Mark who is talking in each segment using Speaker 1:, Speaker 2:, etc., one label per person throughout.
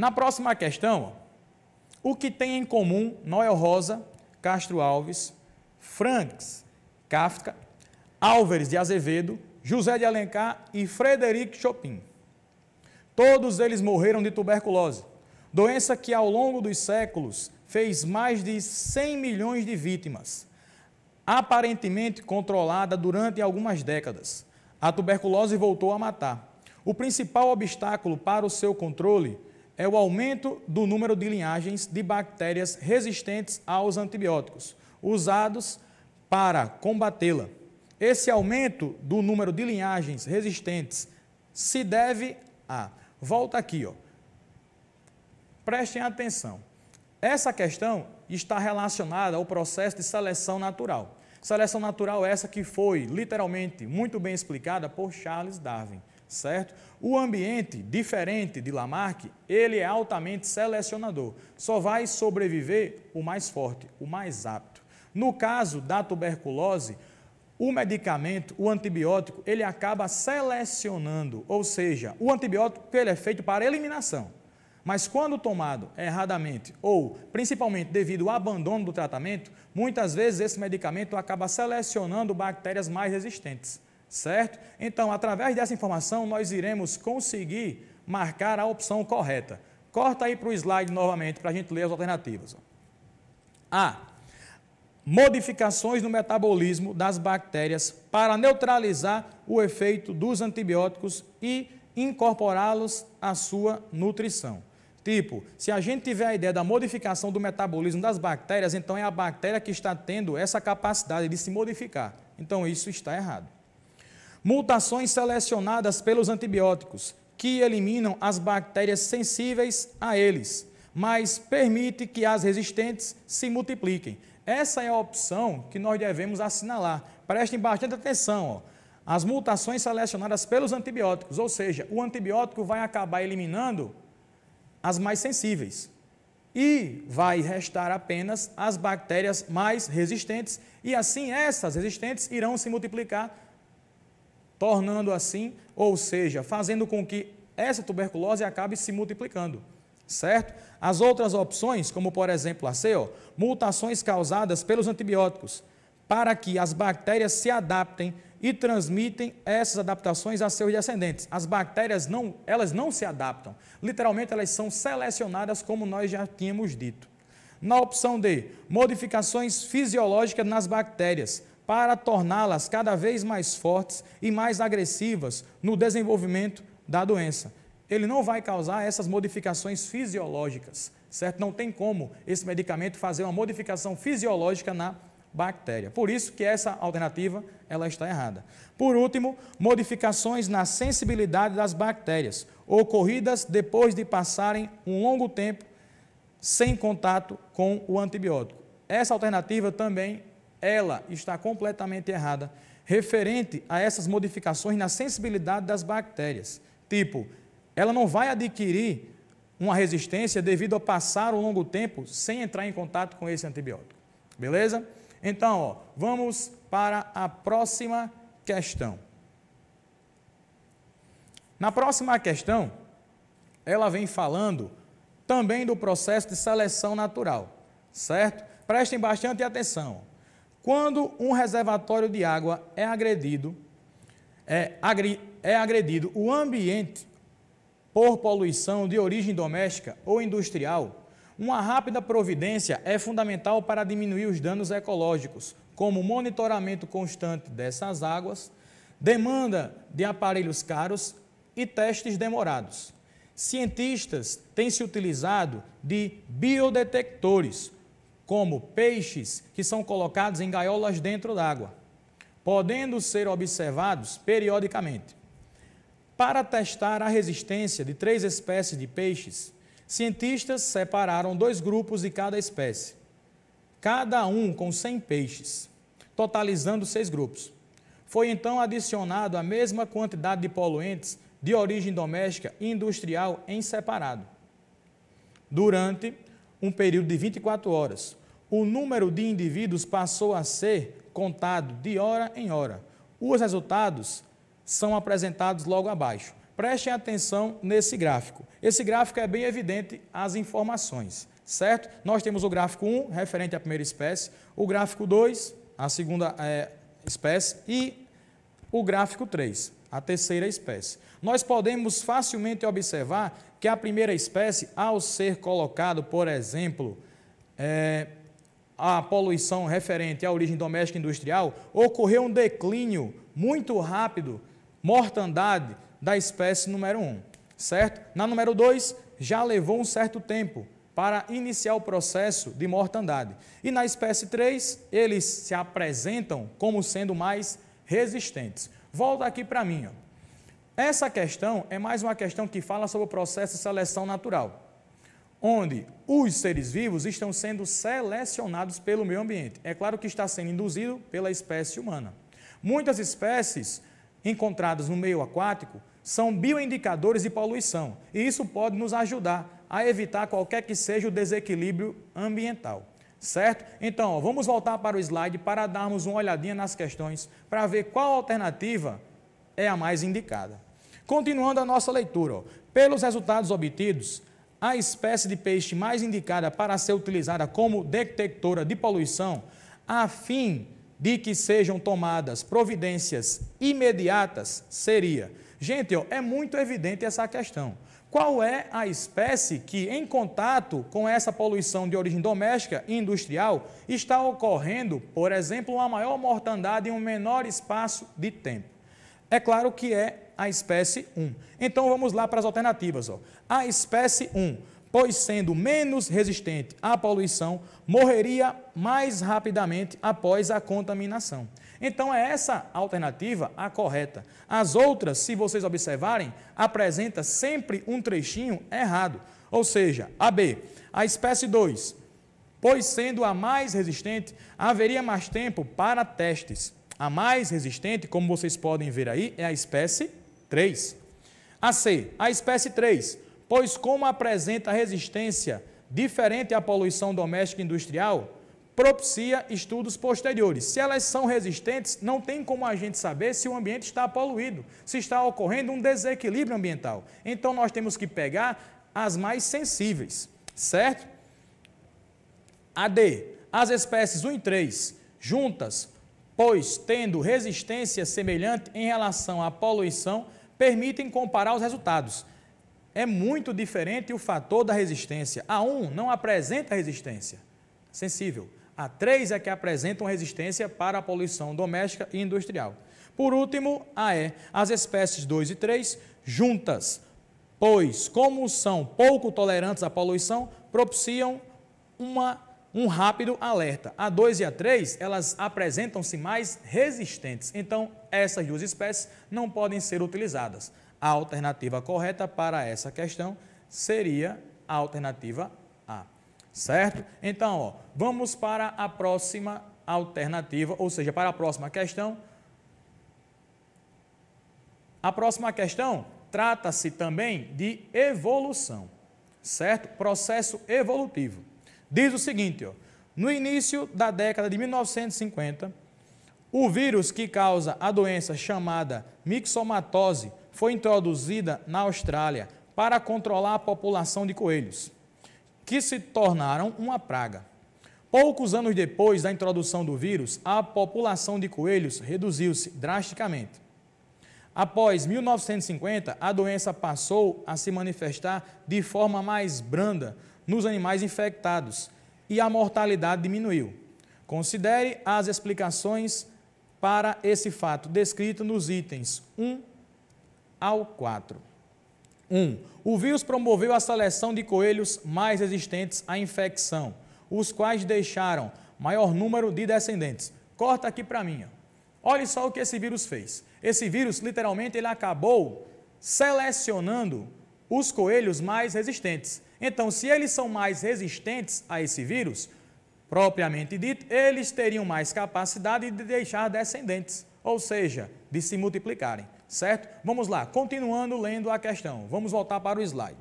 Speaker 1: Na próxima questão, o que tem em comum Noel Rosa, Castro Alves, Franks, Kafka, Álvares de Azevedo, José de Alencar e Frederic Chopin? Todos eles morreram de tuberculose, doença que ao longo dos séculos fez mais de 100 milhões de vítimas, aparentemente controlada durante algumas décadas. A tuberculose voltou a matar. O principal obstáculo para o seu controle é o aumento do número de linhagens de bactérias resistentes aos antibióticos usados para combatê-la. Esse aumento do número de linhagens resistentes se deve a. Volta aqui, ó. Prestem atenção. Essa questão está relacionada ao processo de seleção natural. Seleção natural essa que foi literalmente muito bem explicada por Charles Darwin certo? O ambiente, diferente de Lamarck, ele é altamente selecionador. Só vai sobreviver o mais forte, o mais apto. No caso da tuberculose, o medicamento, o antibiótico, ele acaba selecionando, ou seja, o antibiótico ele é feito para eliminação. Mas quando tomado erradamente ou principalmente devido ao abandono do tratamento, muitas vezes esse medicamento acaba selecionando bactérias mais resistentes certo? Então, através dessa informação, nós iremos conseguir marcar a opção correta. Corta aí para o slide novamente para a gente ler as alternativas. A. Modificações no metabolismo das bactérias para neutralizar o efeito dos antibióticos e incorporá-los à sua nutrição. Tipo, se a gente tiver a ideia da modificação do metabolismo das bactérias, então é a bactéria que está tendo essa capacidade de se modificar. Então isso está errado. Mutações selecionadas pelos antibióticos, que eliminam as bactérias sensíveis a eles, mas permite que as resistentes se multipliquem. Essa é a opção que nós devemos assinalar. Prestem bastante atenção. Ó. As mutações selecionadas pelos antibióticos, ou seja, o antibiótico vai acabar eliminando as mais sensíveis e vai restar apenas as bactérias mais resistentes, e assim essas resistentes irão se multiplicar tornando assim, ou seja, fazendo com que essa tuberculose acabe se multiplicando, certo? As outras opções, como por exemplo a C, ó, mutações causadas pelos antibióticos, para que as bactérias se adaptem e transmitem essas adaptações a seus descendentes. As bactérias não, elas não se adaptam. Literalmente elas são selecionadas como nós já tínhamos dito. Na opção D, modificações fisiológicas nas bactérias, para torná-las cada vez mais fortes e mais agressivas no desenvolvimento da doença. Ele não vai causar essas modificações fisiológicas, certo? Não tem como esse medicamento fazer uma modificação fisiológica na bactéria. Por isso que essa alternativa ela está errada. Por último, modificações na sensibilidade das bactérias, ocorridas depois de passarem um longo tempo sem contato com o antibiótico. Essa alternativa também ela está completamente errada referente a essas modificações na sensibilidade das bactérias. Tipo, ela não vai adquirir uma resistência devido a passar um longo tempo sem entrar em contato com esse antibiótico. Beleza? Então, ó, vamos para a próxima questão. Na próxima questão, ela vem falando também do processo de seleção natural, certo? Prestem bastante atenção. Quando um reservatório de água é agredido, é, agri, é agredido o ambiente por poluição de origem doméstica ou industrial, uma rápida providência é fundamental para diminuir os danos ecológicos, como monitoramento constante dessas águas, demanda de aparelhos caros e testes demorados. Cientistas têm se utilizado de biodetectores, como peixes que são colocados em gaiolas dentro d'água, podendo ser observados periodicamente. Para testar a resistência de três espécies de peixes, cientistas separaram dois grupos de cada espécie, cada um com 100 peixes, totalizando seis grupos. Foi então adicionado a mesma quantidade de poluentes de origem doméstica e industrial em separado. Durante um período de 24 horas. O número de indivíduos passou a ser contado de hora em hora. Os resultados são apresentados logo abaixo. Prestem atenção nesse gráfico. Esse gráfico é bem evidente as informações, certo? Nós temos o gráfico 1, referente à primeira espécie, o gráfico 2, a segunda é, espécie, e o gráfico 3, a terceira espécie. Nós podemos facilmente observar que a primeira espécie, ao ser colocado, por exemplo, é, a poluição referente à origem doméstica industrial, ocorreu um declínio muito rápido, mortandade da espécie número 1, um, certo? Na número 2, já levou um certo tempo para iniciar o processo de mortandade. E na espécie 3, eles se apresentam como sendo mais resistentes. Volta aqui para mim, ó. Essa questão é mais uma questão que fala sobre o processo de seleção natural, onde os seres vivos estão sendo selecionados pelo meio ambiente. É claro que está sendo induzido pela espécie humana. Muitas espécies encontradas no meio aquático são bioindicadores de poluição, e isso pode nos ajudar a evitar qualquer que seja o desequilíbrio ambiental certo? Então, vamos voltar para o slide para darmos uma olhadinha nas questões, para ver qual alternativa é a mais indicada. Continuando a nossa leitura, ó. pelos resultados obtidos, a espécie de peixe mais indicada para ser utilizada como detectora de poluição, a fim de que sejam tomadas providências imediatas, seria. Gente, ó, é muito evidente essa questão. Qual é a espécie que, em contato com essa poluição de origem doméstica e industrial, está ocorrendo, por exemplo, uma maior mortandade em um menor espaço de tempo? É claro que é a espécie 1. Então vamos lá para as alternativas. Ó. A espécie 1, pois sendo menos resistente à poluição, morreria mais rapidamente após a contaminação. Então é essa alternativa a correta. As outras, se vocês observarem, apresenta sempre um trechinho errado. Ou seja, a B, a espécie 2, pois sendo a mais resistente, haveria mais tempo para testes. A mais resistente, como vocês podem ver aí, é a espécie 3. A C, a espécie 3, pois como apresenta resistência diferente à poluição doméstica e industrial, propicia estudos posteriores. Se elas são resistentes, não tem como a gente saber se o ambiente está poluído, se está ocorrendo um desequilíbrio ambiental. Então nós temos que pegar as mais sensíveis, certo? A D, as espécies 1 e 3 juntas pois, tendo resistência semelhante em relação à poluição, permitem comparar os resultados. É muito diferente o fator da resistência. A 1 não apresenta resistência sensível. A 3 é que uma resistência para a poluição doméstica e industrial. Por último, a E. É, as espécies 2 e 3 juntas, pois, como são pouco tolerantes à poluição, propiciam uma um rápido alerta. A 2 e a 3, elas apresentam-se mais resistentes, então essas duas espécies não podem ser utilizadas. A alternativa correta para essa questão seria a alternativa A, certo? Então, ó, vamos para a próxima alternativa, ou seja, para a próxima questão. A próxima questão trata-se também de evolução, certo? Processo evolutivo diz o seguinte: ó, no início da década de 1950, o vírus que causa a doença chamada mixomatose foi introduzida na Austrália para controlar a população de coelhos, que se tornaram uma praga. Poucos anos depois da introdução do vírus, a população de coelhos reduziu-se drasticamente. Após 1950, a doença passou a se manifestar de forma mais branda nos animais infectados e a mortalidade diminuiu. Considere as explicações para esse fato descrito nos itens 1 ao 4. 1. O vírus promoveu a seleção de coelhos mais resistentes à infecção, os quais deixaram maior número de descendentes. Corta aqui para mim. Olha só o que esse vírus fez. Esse vírus, literalmente, ele acabou selecionando os coelhos mais resistentes. Então, se eles são mais resistentes a esse vírus, propriamente dito, eles teriam mais capacidade de deixar descendentes, ou seja, de se multiplicarem, certo? Vamos lá, continuando lendo a questão, vamos voltar para o slide.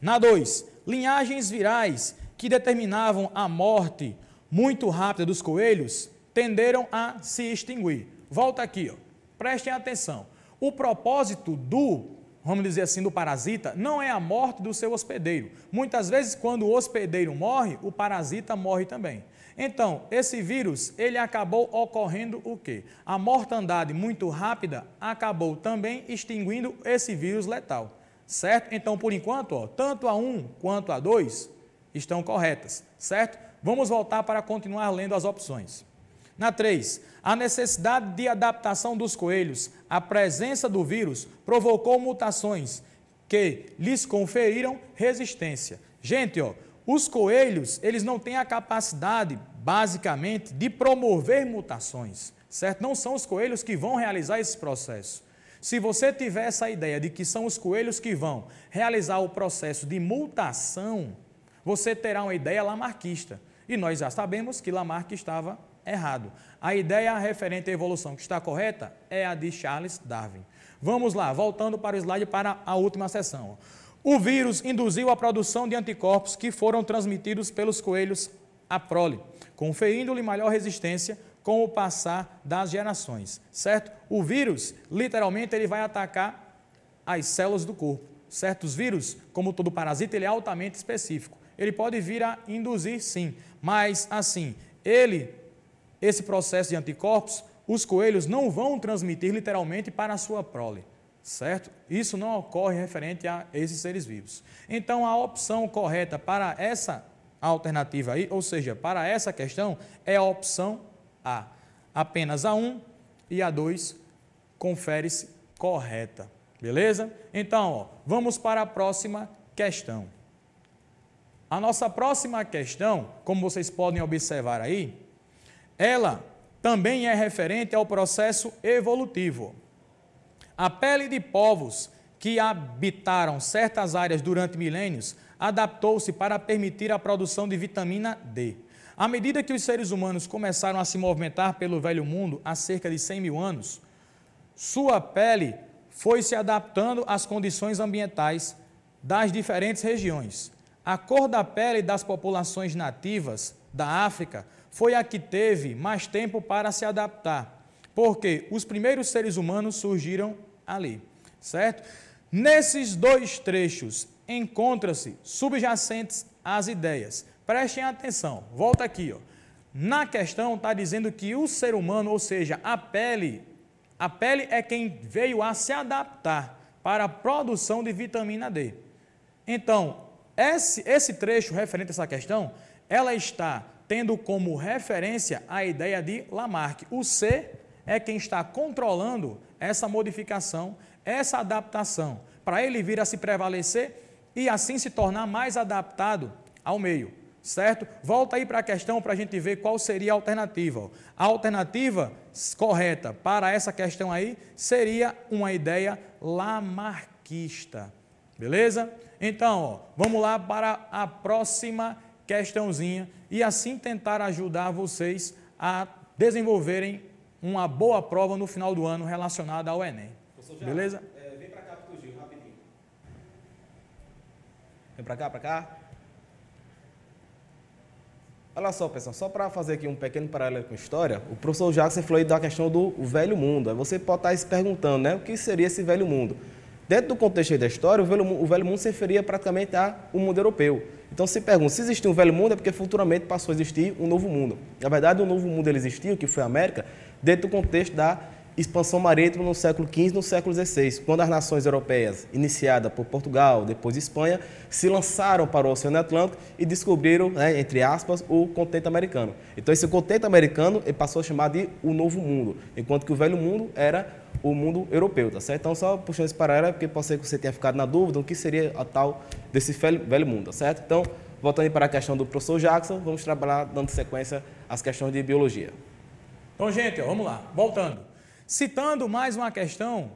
Speaker 1: Na 2, linhagens virais que determinavam a morte muito rápida dos coelhos tenderam a se extinguir. Volta aqui, ó. prestem atenção. O propósito do vamos dizer assim, do parasita, não é a morte do seu hospedeiro. Muitas vezes, quando o hospedeiro morre, o parasita morre também. Então, esse vírus, ele acabou ocorrendo o quê? A mortandade muito rápida acabou também extinguindo esse vírus letal, certo? Então, por enquanto, ó, tanto a 1 quanto a 2 estão corretas, certo? Vamos voltar para continuar lendo as opções. Na 3, a necessidade de adaptação dos coelhos à presença do vírus provocou mutações que lhes conferiram resistência. Gente, ó, os coelhos, eles não têm a capacidade, basicamente, de promover mutações, certo? Não são os coelhos que vão realizar esse processo. Se você tiver essa ideia de que são os coelhos que vão realizar o processo de mutação, você terá uma ideia lamarquista. E nós já sabemos que Lamarck estava errado. A ideia referente à evolução que está correta é a de Charles Darwin. Vamos lá, voltando para o slide para a última sessão. O vírus induziu a produção de anticorpos que foram transmitidos pelos coelhos à prole, conferindo-lhe maior resistência com o passar das gerações, certo? O vírus, literalmente, ele vai atacar as células do corpo. Certos vírus, como todo parasita, ele é altamente específico. Ele pode vir a induzir, sim, mas assim, ele esse processo de anticorpos, os coelhos não vão transmitir literalmente para a sua prole, certo? Isso não ocorre referente a esses seres vivos. Então, a opção correta para essa alternativa aí, ou seja, para essa questão, é a opção A. Apenas a 1 e a 2 confere-se correta. Beleza? Então, ó, vamos para a próxima questão. A nossa próxima questão, como vocês podem observar aí, ela também é referente ao processo evolutivo. A pele de povos que habitaram certas áreas durante milênios adaptou-se para permitir a produção de vitamina D. À medida que os seres humanos começaram a se movimentar pelo velho mundo há cerca de 100 mil anos, sua pele foi se adaptando às condições ambientais das diferentes regiões. A cor da pele das populações nativas da África foi a que teve mais tempo para se adaptar, porque os primeiros seres humanos surgiram ali, certo? Nesses dois trechos encontra-se subjacentes as ideias. Prestem atenção, volta aqui. Ó. Na questão está dizendo que o ser humano, ou seja, a pele, a pele é quem veio a se adaptar para a produção de vitamina D. Então, esse, esse trecho referente a essa questão, ela está tendo como referência a ideia de Lamarck. O C é quem está controlando essa modificação, essa adaptação, para ele vir a se prevalecer e assim se tornar mais adaptado ao meio, certo? Volta aí para a questão para a gente ver qual seria a alternativa. A alternativa correta para essa questão aí seria uma ideia lamarquista, beleza? Então, ó, vamos lá para a próxima questão questãozinha e assim tentar ajudar vocês a desenvolverem uma boa prova no final do ano relacionada ao Enem. Já, Beleza? É, vem para cá para o Gil, rapidinho. Vem para cá, para cá. Olha só, pessoal, só para fazer aqui um pequeno paralelo com história, o professor Jackson falou aí da questão do velho mundo. Aí você pode estar tá se perguntando, né, o que seria esse velho mundo? Dentro do contexto da história, o velho, o velho mundo se referia praticamente ao mundo europeu. Então se pergunta, se existiu um velho mundo é porque futuramente passou a existir um novo mundo. Na verdade, o um novo mundo ele existiu, que foi a América, dentro do contexto da expansão marítima no século XV no século XVI, quando as nações europeias, iniciada por Portugal, depois Espanha, se lançaram para o Oceano Atlântico e descobriram, né, entre aspas, o continente americano. Então esse continente americano passou a chamar de o Novo Mundo, enquanto que o Velho Mundo era o mundo europeu, tá certo? Então, só puxando esse paralelo, é porque pode ser que você tenha ficado na dúvida o que seria a tal desse velho mundo, tá certo? Então, voltando para a questão do professor Jackson, vamos trabalhar dando sequência às questões de biologia. Então, gente, vamos lá, voltando. Citando mais uma questão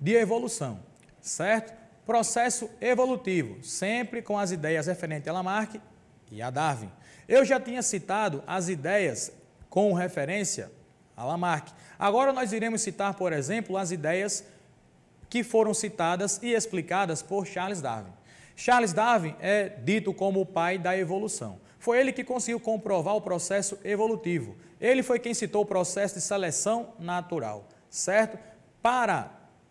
Speaker 1: de evolução, certo? Processo evolutivo, sempre com as ideias referentes a Lamarck e a Darwin. Eu já tinha citado as ideias com referência Lamarck. Agora nós iremos citar, por exemplo, as ideias que foram citadas e explicadas por Charles Darwin. Charles Darwin é dito como o pai da evolução. Foi ele que conseguiu comprovar o processo evolutivo. Ele foi quem citou o processo de seleção natural, certo? Para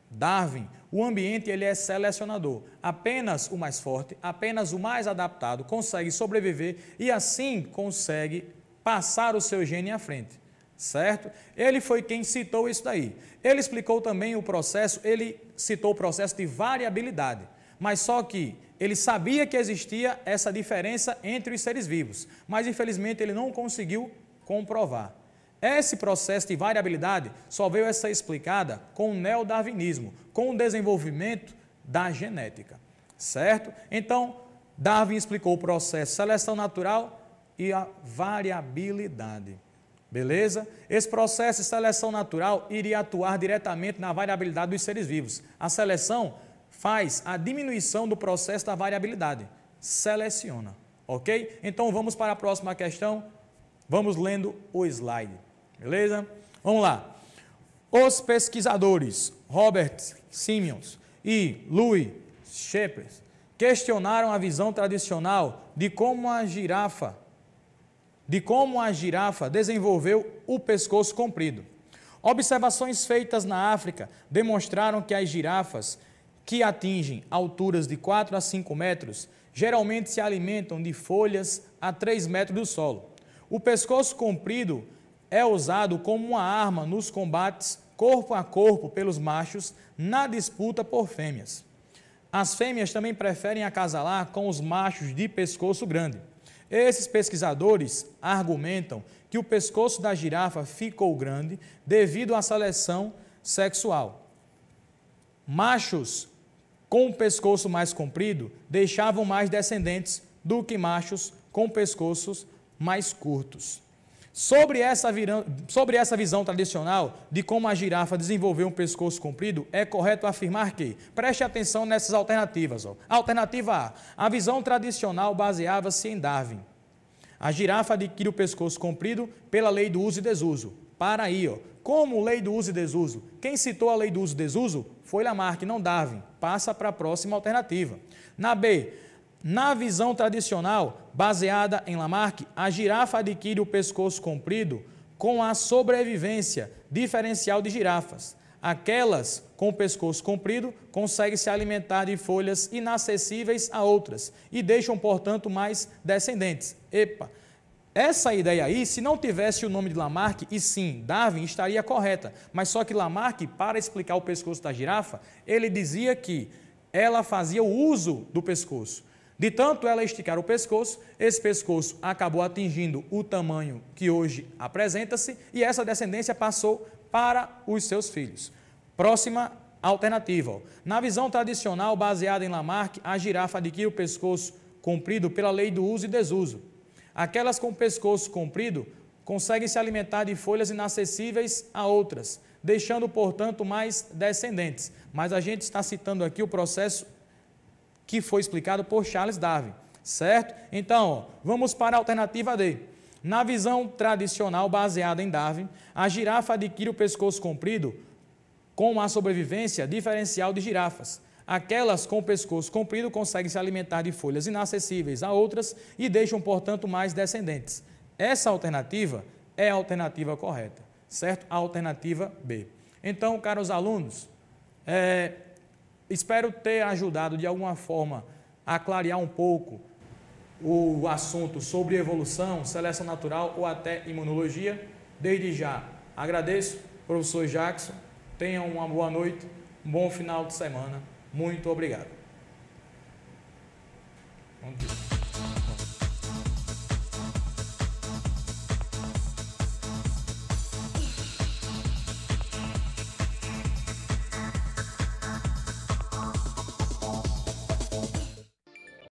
Speaker 1: Darwin, o ambiente ele é selecionador. Apenas o mais forte, apenas o mais adaptado consegue sobreviver e assim consegue passar o seu gene à frente certo? Ele foi quem citou isso daí. Ele explicou também o processo, ele citou o processo de variabilidade, mas só que ele sabia que existia essa diferença entre os seres vivos, mas infelizmente ele não conseguiu comprovar. Esse processo de variabilidade só veio a ser explicada com o neodarwinismo, com o desenvolvimento da genética, certo? Então, Darwin explicou o processo seleção natural e a variabilidade. Beleza? Esse processo de seleção natural iria atuar diretamente na variabilidade dos seres vivos. A seleção faz a diminuição do processo da variabilidade. Seleciona, ok? Então vamos para a próxima questão. Vamos lendo o slide, beleza? Vamos lá. Os pesquisadores Robert Simmons e Louis Shepard questionaram a visão tradicional de como a girafa de como a girafa desenvolveu o pescoço comprido. Observações feitas na África demonstraram que as girafas que atingem alturas de 4 a 5 metros geralmente se alimentam de folhas a 3 metros do solo. O pescoço comprido é usado como uma arma nos combates corpo a corpo pelos machos na disputa por fêmeas. As fêmeas também preferem acasalar com os machos de pescoço grande. Esses pesquisadores argumentam que o pescoço da girafa ficou grande devido à seleção sexual. Machos com o pescoço mais comprido deixavam mais descendentes do que machos com pescoços mais curtos. Sobre essa, virão, sobre essa visão tradicional de como a girafa desenvolveu um pescoço comprido, é correto afirmar que, preste atenção nessas alternativas. Ó. Alternativa A, a visão tradicional baseava-se em Darwin. A girafa adquire o pescoço comprido pela lei do uso e desuso. Para aí, ó. como lei do uso e desuso? Quem citou a lei do uso e desuso foi Lamarck, não Darwin. Passa para a próxima alternativa. Na B, na visão tradicional, baseada em Lamarck, a girafa adquire o pescoço comprido com a sobrevivência diferencial de girafas. Aquelas com o pescoço comprido conseguem se alimentar de folhas inacessíveis a outras e deixam, portanto, mais descendentes. Epa! Essa ideia aí, se não tivesse o nome de Lamarck, e sim, Darwin estaria correta. Mas só que Lamarck, para explicar o pescoço da girafa, ele dizia que ela fazia o uso do pescoço. De tanto ela esticar o pescoço, esse pescoço acabou atingindo o tamanho que hoje apresenta-se e essa descendência passou para os seus filhos. Próxima alternativa. Na visão tradicional baseada em Lamarck, a girafa adquire o pescoço comprido pela lei do uso e desuso. Aquelas com pescoço comprido conseguem se alimentar de folhas inacessíveis a outras, deixando, portanto, mais descendentes. Mas a gente está citando aqui o processo que foi explicado por Charles Darwin, certo? Então, ó, vamos para a alternativa D. Na visão tradicional baseada em Darwin, a girafa adquire o pescoço comprido com a sobrevivência diferencial de girafas. Aquelas com o pescoço comprido conseguem se alimentar de folhas inacessíveis a outras e deixam, portanto, mais descendentes. Essa alternativa é a alternativa correta, certo? A alternativa B. Então, caros alunos, é, Espero ter ajudado de alguma forma a clarear um pouco o assunto sobre evolução, seleção natural ou até imunologia. Desde já agradeço, professor Jackson. Tenham uma boa noite, um bom final de semana. Muito obrigado. Bom dia.